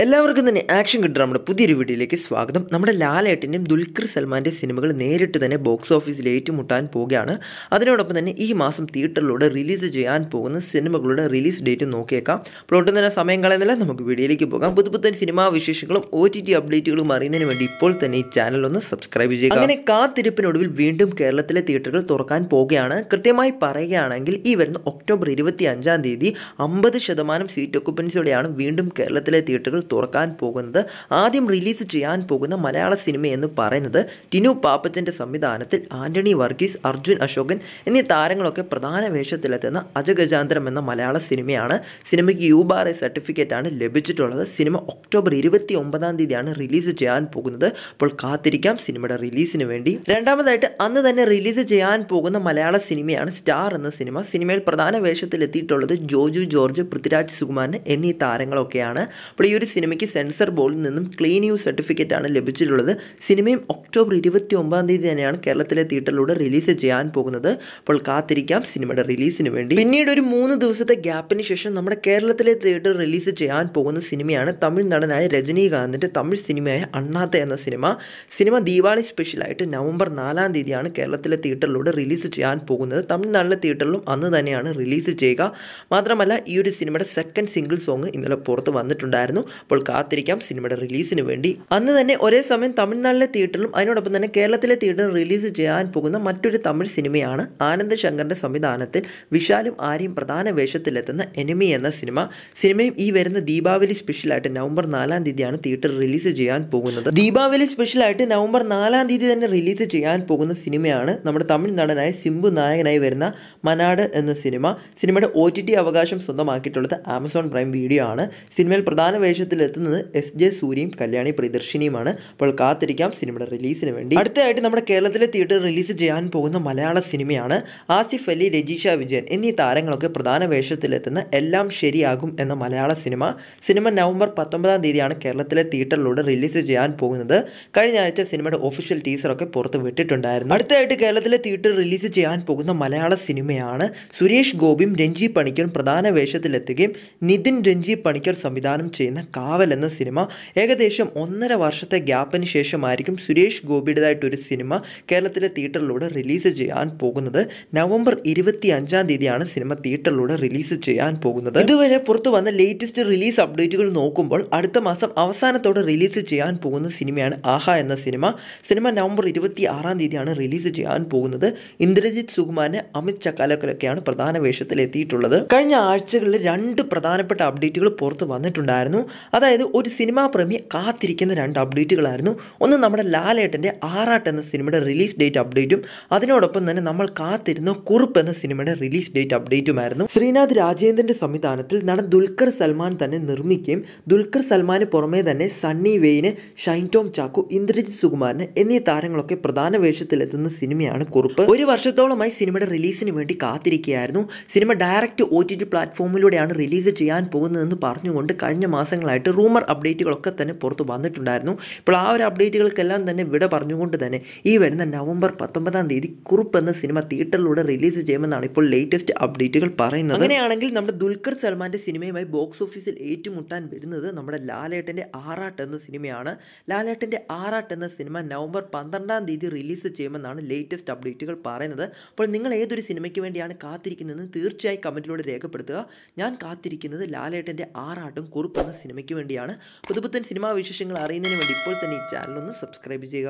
എല്ലാവർക്കും തന്നെ ആക്ഷൻ കിട്ടുന്ന നമ്മുടെ പുതിയൊരു വീഡിയോയിലേക്ക് സ്വാഗതം നമ്മുടെ ലാലേട്ടൻ്റെയും ദുൽഖർ സൽമാൻ്റെ സിനിമകൾ നേരിട്ട് തന്നെ ബോക്സ് ഓഫീസിൽ ഏറ്റുമുട്ടാൻ പോവുകയാണ് അതിനോടൊപ്പം തന്നെ ഈ മാസം തിയേറ്ററിലൂടെ റിലീസ് ചെയ്യാൻ പോകുന്ന സിനിമകളുടെ റിലീസ് ഡേറ്റ് നോക്കിയേക്കാം പ്ലോട്ട് തന്നെ സമയം കളയുന്നില്ല നമുക്ക് വീഡിയോയിലേക്ക് പോകാം പുതുപുത്തൻ സിനിമാ വിശേഷങ്ങളും ഒ ടി ടി അപ്ഡേറ്റുകളും അറിയുന്നതിന് വേണ്ടി ഇപ്പോൾ തന്നെ ഈ ചാനൽ ഒന്ന് സബ്സ്ക്രൈബ് ചെയ്യുക അങ്ങനെ കാത്തിരിപ്പിനൊടുവിൽ വീണ്ടും കേരളത്തിലെ തിയേറ്ററുകൾ തുറക്കാൻ പോവുകയാണ് കൃത്യമായി പറയുകയാണെങ്കിൽ ഈ വരുന്ന ഒക്ടോബർ ഇരുപത്തി അഞ്ചാം തീയതി അമ്പത് ശതമാനം സീറ്റ് ഒക്കുപ്പൻസിയോടെയാണ് വീണ്ടും കേരളത്തിലെ തിയേറ്ററുകൾ തുറക്കാൻ പോകുന്നത് ആദ്യം റിലീസ് ചെയ്യാൻ പോകുന്ന മലയാള സിനിമ എന്ന് പറയുന്നത് ടിനു പാപ്പച്ചൻ്റെ സംവിധാനത്തിൽ ആന്റണി വർഗീസ് അർജുൻ അശോകൻ എന്നീ താരങ്ങളൊക്കെ പ്രധാന വേഷത്തിലെത്തുന്ന അജഗജാന്തരം എന്ന മലയാള സിനിമയാണ് സിനിമയ്ക്ക് യു ബാർ എ സർട്ടിഫിക്കറ്റാണ് ലഭിച്ചിട്ടുള്ളത് സിനിമ ഒക്ടോബർ ഇരുപത്തി ഒമ്പതാം തീയതിയാണ് റിലീസ് ചെയ്യാൻ പോകുന്നത് അപ്പോൾ കാത്തിരിക്കാം സിനിമയുടെ റിലീസിന് വേണ്ടി രണ്ടാമതായിട്ട് അന്ന് തന്നെ റിലീസ് ചെയ്യാൻ പോകുന്ന മലയാള സിനിമയാണ് സ്റ്റാർ എന്ന സിനിമ സിനിമയിൽ പ്രധാന വേഷത്തിലെത്തിയിട്ടുള്ളത് ജോജു ജോർജ് പൃഥ്വിരാജ് സുകുമാരൻ എന്നീ താരങ്ങളൊക്കെയാണ് അപ്പോൾ ഈ ഒരു സിനിമയ്ക്ക് സെൻസർ ബോർഡിൽ നിന്നും ക്ലീൻ യു ആണ് ലഭിച്ചിട്ടുള്ളത് സിനിമയും ഒക്ടോബർ ഇരുപത്തി ഒമ്പതാം തീയതി തന്നെയാണ് കേരളത്തിലെ തിയേറ്ററിലൂടെ റിലീസ് ചെയ്യാൻ പോകുന്നത് അപ്പോൾ കാത്തിരിക്കാം സിനിമയുടെ റിലീസിന് വേണ്ടി പിന്നീട് ഒരു മൂന്ന് ദിവസത്തെ ഗ്യാപ്പിന് ശേഷം നമ്മുടെ കേരളത്തിലെ തിയേറ്റർ റിലീസ് ചെയ്യാൻ പോകുന്ന സിനിമയാണ് തമിഴ് നടനായ രജനീകാന്തിൻ്റെ തമിഴ് സിനിമയായ അണ്ണാത്ത എന്ന സിനിമ സിനിമ ദീപാവലി സ്പെഷ്യലായിട്ട് നവംബർ നാലാം തീയതിയാണ് കേരളത്തിലെ തിയേറ്ററിലൂടെ റിലീസ് ചെയ്യാൻ പോകുന്നത് തമിഴ്നാട്ടിലെ തിയേറ്ററിലും അന്ന് തന്നെയാണ് റിലീസ് ചെയ്യുക മാത്രമല്ല ഈ ഒരു സിനിമയുടെ സെക്കൻഡ് സിംഗിൾ സോങ് ഇന്നലെ പുറത്ത് വന്നിട്ടുണ്ടായിരുന്നു അപ്പോൾ കാത്തിരിക്കാം സിനിമയുടെ റിലീസിന് വേണ്ടി അന്ന് തന്നെ ഒരേ സമയം തമിഴ്നാട്ടിലെ തിയേറ്ററിലും അതിനോടൊപ്പം തന്നെ കേരളത്തിലെ തിയേറ്ററിൽ റിലീസ് ചെയ്യാൻ പോകുന്ന മറ്റൊരു തമിഴ് സിനിമയാണ് ആനന്ദ് ശങ്കറിൻ്റെ സംവിധാനത്തിൽ വിശാലും ആര്യയും പ്രധാന വേഷത്തിലെത്തുന്ന എനിമി എന്ന സിനിമ സിനിമയും ഈ വരുന്ന ദീപാവലി സ്പെഷ്യലായിട്ട് നവംബർ നാലാം തീയതിയാണ് തിയേറ്ററിൽ റിലീസ് ചെയ്യാൻ പോകുന്നത് ദീപാവലി സ്പെഷ്യലായിട്ട് നവംബർ നാലാം തീയതി തന്നെ റിലീസ് ചെയ്യാൻ പോകുന്ന സിനിമയാണ് നമ്മുടെ തമിഴ് നടനായ സിംബു നായകനായി വരുന്ന മനാട് എന്ന സിനിമ സിനിമയുടെ ഒ അവകാശം സ്വന്തമാക്കിയിട്ടുള്ളത് ആമസോൺ പ്രൈം വീഡിയോ ആണ് സിനിമയിൽ പ്രധാന വേഷത്തിൽ മത്സരത്തിലെത്തുന്നത് എസ് ജെ സൂര്യയും കല്യാണി പ്രിയദർശിനിയുമാണ് അപ്പോൾ കാത്തിരിക്കാം സിനിമയുടെ റിലീസിന് വേണ്ടി അടുത്തതായിട്ട് നമ്മുടെ കേരളത്തിലെ തിയേറ്റർ റിലീസ് ചെയ്യാൻ പോകുന്ന മലയാള സിനിമയാണ് ആസിഫ് അലി രജീഷ വിജയൻ എന്നീ താരങ്ങളൊക്കെ പ്രധാന വേഷത്തിലെത്തുന്ന എല്ലാം ശരിയാകും എന്ന മലയാള സിനിമ സിനിമ നവംബർ പത്തൊമ്പതാം തീയതിയാണ് കേരളത്തിലെ തിയേറ്ററിലൂടെ റിലീസ് ചെയ്യാൻ പോകുന്നത് കഴിഞ്ഞ ആഴ്ച സിനിമയുടെ ഒഫീഷ്യൽ ടീസറൊക്കെ പുറത്ത് വിട്ടിട്ടുണ്ടായിരുന്നു അടുത്തതായിട്ട് കേരളത്തിലെ തിയേറ്റർ റിലീസ് ചെയ്യാൻ പോകുന്ന മലയാള സിനിമയാണ് സുരേഷ് ഗോപിയും രഞ്ജി പണിക്കരും പ്രധാന വേഷത്തിലെത്തുകയും നിതിൻ രഞ്ജി പണിക്കർ സംവിധാനം ചെയ്യുന്ന കാവൽ എന്ന സിനിമ ഏകദേശം ഒന്നര വർഷത്തെ ഗ്യാപ്പിന് ശേഷമായിരിക്കും സുരേഷ് ഗോപിയുടേതായിട്ടൊരു സിനിമ കേരളത്തിലെ തിയേറ്ററിലൂടെ റിലീസ് ചെയ്യാൻ പോകുന്നത് നവംബർ ഇരുപത്തി അഞ്ചാം തീയതിയാണ് സിനിമ തിയേറ്ററിലൂടെ റിലീസ് ചെയ്യാൻ പോകുന്നത് ഇതുവരെ പുറത്തു വന്ന ലേറ്റസ്റ്റ് റിലീസ് അപ്ഡേറ്റുകൾ നോക്കുമ്പോൾ അടുത്ത മാസം അവസാനത്തോടെ റിലീസ് ചെയ്യാൻ പോകുന്ന സിനിമയാണ് ആഹ എന്ന സിനിമ സിനിമ നവംബർ ഇരുപത്തി ആറാം തീയതിയാണ് റിലീസ് ചെയ്യാൻ പോകുന്നത് ഇന്ദ്രജിത് സുകുമാരന് അമിത് ചക്കാലക്കലൊക്കെയാണ് പ്രധാന വേഷത്തിൽ എത്തിയിട്ടുള്ളത് കഴിഞ്ഞ ആഴ്ചകളിൽ രണ്ട് പ്രധാനപ്പെട്ട അപ്ഡേറ്റുകൾ പുറത്ത് വന്നിട്ടുണ്ടായിരുന്നു അതായത് ഒരു സിനിമാ പ്രേമി കാത്തിരിക്കുന്ന രണ്ട് അപ്ഡേറ്റുകളായിരുന്നു ഒന്ന് നമ്മുടെ ലാലേട്ടൻ്റെ ആറാട്ട് എന്ന സിനിമയുടെ റിലീസ് ഡേറ്റ് അപ്ഡേറ്റും അതിനോടൊപ്പം തന്നെ നമ്മൾ കാത്തിരുന്ന കുറുപ്പ് എന്ന സിനിമയുടെ റിലീസ് ഡേറ്റ് അപ്ഡേറ്റുമായിരുന്നു ശ്രീനാഥ് രാജേന്ദ്രൻ്റെ സംവിധാനത്തിൽ നടൻ ദുൽഖർ സൽമാൻ തന്നെ നിർമ്മിക്കുകയും ദുൽഖർ സൽമാന് പുറമേ തന്നെ സണ്ണി വെയിന് ഷൈൻ ടോം ചാക്കു ഇന്ദ്രജിത് സുകുമാരന് എന്നീ താരങ്ങളൊക്കെ പ്രധാന വേഷത്തിലെത്തുന്ന സിനിമയാണ് കുറുപ്പ് ഒരു വർഷത്തോളമായി സിനിമയുടെ റിലീസിന് വേണ്ടി കാത്തിരിക്കുകയായിരുന്നു സിനിമ ഡയറക്റ്റ് ഒ ടി ടി പ്ലാറ്റ്ഫോമിലൂടെയാണ് റിലീസ് ചെയ്യാൻ പോകുന്നതെന്ന് പറഞ്ഞുകൊണ്ട് കഴിഞ്ഞ മാസങ്ങളായിട്ട് ആയിട്ട് റൂമർ അപ്ഡേറ്റുകളൊക്കെ തന്നെ പുറത്ത് വന്നിട്ടുണ്ടായിരുന്നു ഇപ്പോൾ ആ ഒരു അപ്ഡേറ്റുകൾക്കെല്ലാം തന്നെ വിട പറഞ്ഞുകൊണ്ട് തന്നെ ഈ വരുന്ന നവംബർ പത്തൊമ്പതാം തീയതി കുറുപ്പ് എന്ന സിനിമ തിയേറ്ററിലൂടെ റിലീസ് ചെയ്യുമെന്നാണ് ഇപ്പോൾ ലേറ്റസ്റ്റ് അപ്ഡേറ്റുകൾ പറയുന്നത് അങ്ങനെയാണെങ്കിൽ നമ്മുടെ ദുൽഖർ സൽമാൻ്റെ സിനിമയുമായി ബോക്സ് ഓഫീസിൽ ഏറ്റുമുട്ടാൻ വരുന്നത് നമ്മുടെ ലാലേട്ടൻ്റെ ആറാട്ട് എന്ന സിനിമയാണ് ലാലേട്ടൻ്റെ ആറാട്ട് എന്ന സിനിമ നവംബർ പന്ത്രണ്ടാം തീയതി റിലീസ് ചെയ്യുമെന്നാണ് ലേറ്റസ്റ്റ് അപ്ഡേറ്റുകൾ പറയുന്നത് അപ്പോൾ നിങ്ങൾ ഏതൊരു സിനിമയ്ക്ക് വേണ്ടിയാണ് കാത്തിരിക്കുന്നതെന്ന് തീർച്ചയായും കമൻറ്റിലൂടെ രേഖപ്പെടുത്തുക ഞാൻ കാത്തിരിക്കുന്നത് ലാലേട്ടൻ്റെ ആറാട്ടും കുറുപ്പ് എന്ന സിനിമ സിനിമയ്ക്ക് വേണ്ടിയാണ് പുതുപുത്തൻ സിനിമാ വിശേഷങ്ങൾ അറിയുന്നതിന് വേണ്ടി ഇപ്പോൾ തന്നെ ഈ ചാനൽ ഒന്ന് സബ്സ്ക്രൈബ് ചെയ്യുക